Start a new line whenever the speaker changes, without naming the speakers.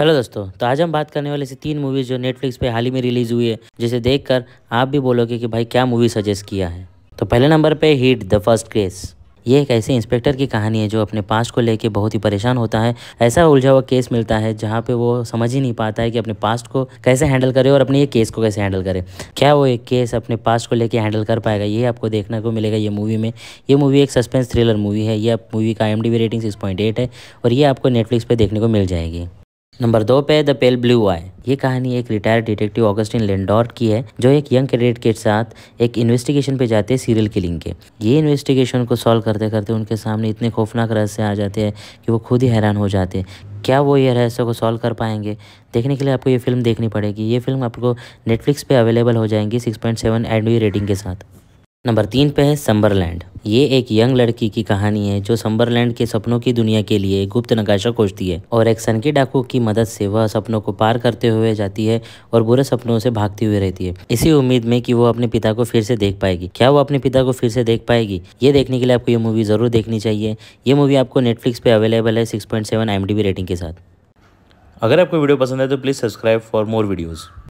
hello दोस्तों तो आज हम बात करने वाले ऐसी तीन मूवीज़ जो नेटफ्लिक्स पे हाल ही में रिलीज़ हुई है जिसे देखकर आप भी बोलोगे कि भाई क्या मूवी सजेस्ट किया है तो पहले नंबर पे हिट द फर्स्ट केस ये एक ऐसे इंस्पेक्टर की कहानी है जो अपने पास्ट को लेकर बहुत ही परेशान होता है ऐसा उलझा हुआ केस मिलता है जहाँ पे वो समझ ही नहीं पाता है कि अपने पास्ट को कैसे हैंडल करे और अपने ये केस को कैसे हैंडल करे क्या वो एक केस अपने पास्ट को लेके हैंडल कर पाएगा ये आपको देखने को मिलेगा ये मूवी में ये मूवी एक सस्पेंस थ्रिलर मूवी है यह मूवी का एम रेटिंग सिक्स है और ये आपको नेटफ्लिक्स पर देखने को मिल जाएगी नंबर दो पे द पेल ब्लू आई ये कहानी एक रिटायर्ड डिटेक्टिव ऑगस्टिन लेंडोर की है जो एक यंग कैडेट के साथ एक इन्वेस्टिगेशन पे जाते हैं सीरियल किलिंग के ये इन्वेस्टिगेशन को सॉल्व करते करते उनके सामने इतने खौफनाक रहस्य आ जाते हैं कि वो खुद ही हैरान हो जाते हैं क्या वो ये रहस्य को सॉल्व कर पाएंगे देखने के लिए आपको ये फिल्म देखनी पड़ेगी ये फिल्म आपको नेटफ्लिक्स पर अवेलेबल हो जाएंगी six point seven and rating के साथ नंबर तीन पे है संबरलैंड ये एक यंग लड़की की कहानी है जो संबरलैंड के सपनों की दुनिया के लिए गुप्त नकाशा खोजती है और एक सनकी डाकू की मदद से वह सपनों को पार करते हुए जाती है और बुरे सपनों से भागती हुई रहती है इसी उम्मीद में कि वो अपने पिता को फिर से देख पाएगी क्या वो अपने पिता को फिर से देख पाएगी ये देखने के लिए आपको ये मूवी ज़रूर देखनी चाहिए ये मूवी आपको नेटफ्लिक्स पर अवेलेबल है सिक्स पॉइंट सेवन रेटिंग के साथ अगर आपको वीडियो पसंद है तो please subscribe for more videos